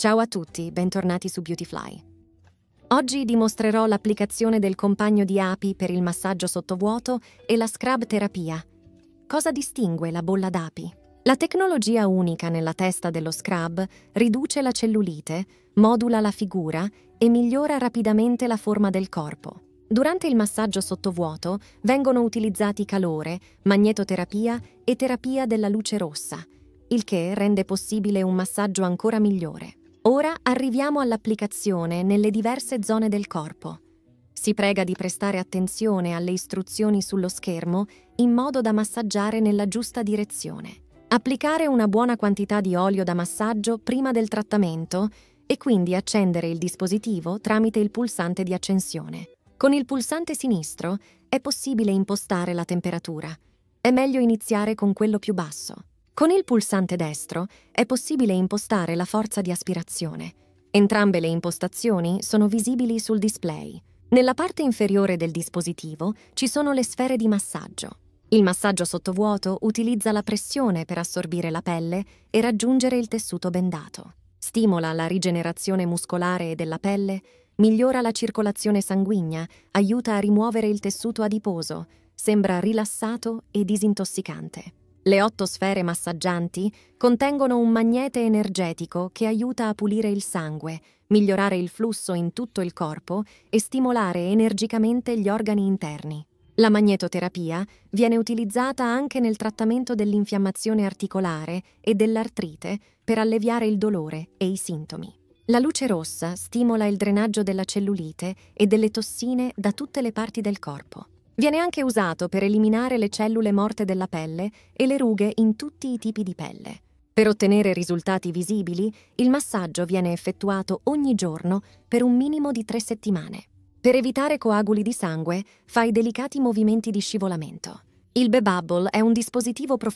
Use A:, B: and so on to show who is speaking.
A: Ciao a tutti, bentornati su Beautyfly. Oggi dimostrerò l'applicazione del compagno di api per il massaggio sottovuoto e la scrub terapia. Cosa distingue la bolla d'api? La tecnologia unica nella testa dello scrub riduce la cellulite, modula la figura e migliora rapidamente la forma del corpo. Durante il massaggio sottovuoto vengono utilizzati calore, magnetoterapia e terapia della luce rossa, il che rende possibile un massaggio ancora migliore. Ora arriviamo all'applicazione nelle diverse zone del corpo. Si prega di prestare attenzione alle istruzioni sullo schermo in modo da massaggiare nella giusta direzione. Applicare una buona quantità di olio da massaggio prima del trattamento e quindi accendere il dispositivo tramite il pulsante di accensione. Con il pulsante sinistro è possibile impostare la temperatura. È meglio iniziare con quello più basso. Con il pulsante destro è possibile impostare la forza di aspirazione. Entrambe le impostazioni sono visibili sul display. Nella parte inferiore del dispositivo ci sono le sfere di massaggio. Il massaggio sottovuoto utilizza la pressione per assorbire la pelle e raggiungere il tessuto bendato. Stimola la rigenerazione muscolare e della pelle, migliora la circolazione sanguigna, aiuta a rimuovere il tessuto adiposo, sembra rilassato e disintossicante. Le otto sfere massaggianti contengono un magnete energetico che aiuta a pulire il sangue, migliorare il flusso in tutto il corpo e stimolare energicamente gli organi interni. La magnetoterapia viene utilizzata anche nel trattamento dell'infiammazione articolare e dell'artrite per alleviare il dolore e i sintomi. La luce rossa stimola il drenaggio della cellulite e delle tossine da tutte le parti del corpo. Viene anche usato per eliminare le cellule morte della pelle e le rughe in tutti i tipi di pelle. Per ottenere risultati visibili, il massaggio viene effettuato ogni giorno per un minimo di tre settimane. Per evitare coaguli di sangue, fai delicati movimenti di scivolamento. Il Bebubble è un dispositivo professionale